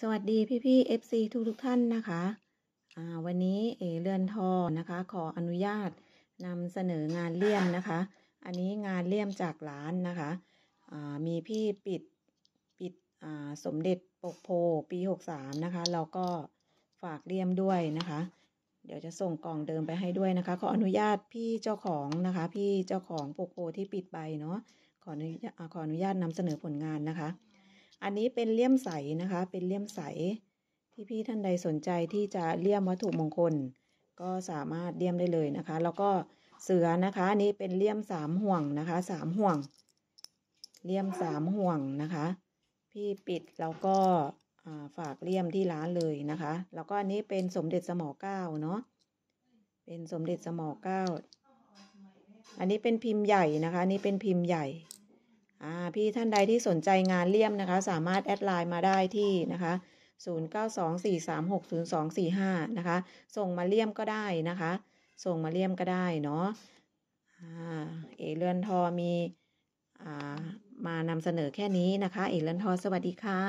สวัสดี พี่พี่เอฟซีทุกทุกท่านนะคะ วันนี้ เอเรือนทองนะคะ ขออนุญาตนำเสนองานเลี่ยมนะคะ อันนี้งานเลี่ยมจากร้านนะคะมีพี่ปิดปิดสมเด็จปกโพปีหกสามนะคะแล้วก็ฝากเลี่ยมด้วยนะคะ เดี๋ยวจะส่งกล่องเดิมไปให้ด้วยนะคะ ขออนุญาตพี่เจ้าของนะคะ พี่เจ้าของปกโพที่ปิดใบเนาะขออนุญาตขออนุญาตนำเสนอผลงานนะคะอันนี้เป็นเลี่ยมใสนะคะ เป็นเลี่ยมใสพี่ท่านใดสนใจที่จะเลี่ยมวัตถุมงคล ก็สามารถเลี่ยมได้เลยนะคะ แล้วก็เสือนะคะ อันนี้เป็นเลี่ยมสามห่วงนะคะ สามห่วงเลี่ยมสามห่วงนะคะ พี่ปิด แล้วก็ฝากเลี่ยมที่ร้านเลยนะคะ แล้วก็อันนี้เป็นสมเด็จสมอเก้าเนาะ เป็นสมเด็จสมอเก้า อันนี้เป็นพิมพ์ใหญ่นะคะ นี่เป็นพิมพ์ใหญ่พี่ท่านใดที่สนใจงานเลี่ยมนะคะ สามารถแอดไลน์มาได้ที่นะคะ 0924360245 นะคะ ส่งมาเลี่ยมก็ได้นะคะ ส่งมาเลี่ยมก็ได้เนาะเอเลือนทอมีมานำเสนอแค่นี้นะคะ เอเลือนทอสวัสดีค่ะ